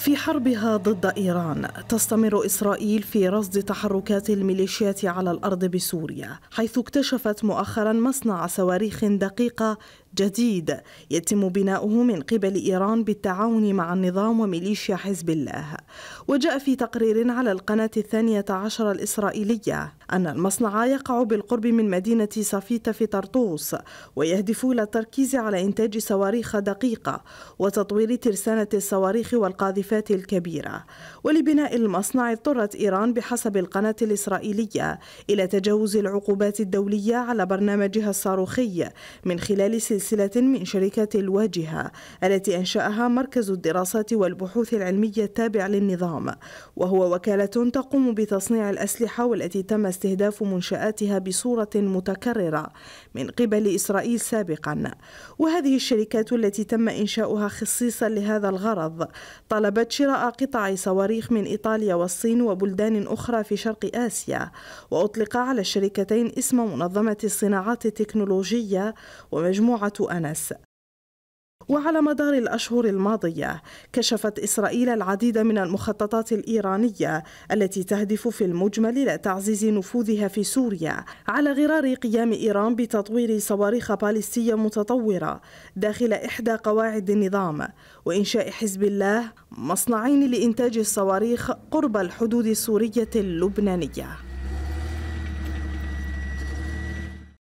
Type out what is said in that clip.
في حربها ضد إيران تستمر إسرائيل في رصد تحركات الميليشيات على الأرض بسوريا حيث اكتشفت مؤخرا مصنع صواريخ دقيقة جديد يتم بناؤه من قبل إيران بالتعاون مع النظام وميليشيا حزب الله وجاء في تقرير على القناة الثانية عشر الإسرائيلية أن المصنع يقع بالقرب من مدينة صفيتة في طرطوس ويهدف إلى التركيز على إنتاج صواريخ دقيقة وتطوير ترسانة الصواريخ والقاذفات الكبيرة ولبناء المصنع اضطرت إيران بحسب القناة الإسرائيلية إلى تجاوز العقوبات الدولية على برنامجها الصاروخي من خلال سلسلة سلسلة من شركات الواجهة التي أنشأها مركز الدراسات والبحوث العلمية التابع للنظام وهو وكالة تقوم بتصنيع الأسلحة والتي تم استهداف منشآتها بصورة متكررة من قبل إسرائيل سابقا وهذه الشركات التي تم إنشاؤها خصيصا لهذا الغرض طلبت شراء قطع صواريخ من إيطاليا والصين وبلدان أخرى في شرق آسيا وأطلق على الشركتين اسم منظمة الصناعات التكنولوجية ومجموعة مرات أنس وعلى مدار الأشهر الماضية كشفت إسرائيل العديد من المخططات الإيرانية التي تهدف في المجمل إلى تعزيز نفوذها في سوريا على غرار قيام إيران بتطوير صواريخ باليستية متطورة داخل إحدى قواعد النظام وإنشاء حزب الله مصنعين لإنتاج الصواريخ قرب الحدود السورية اللبنانية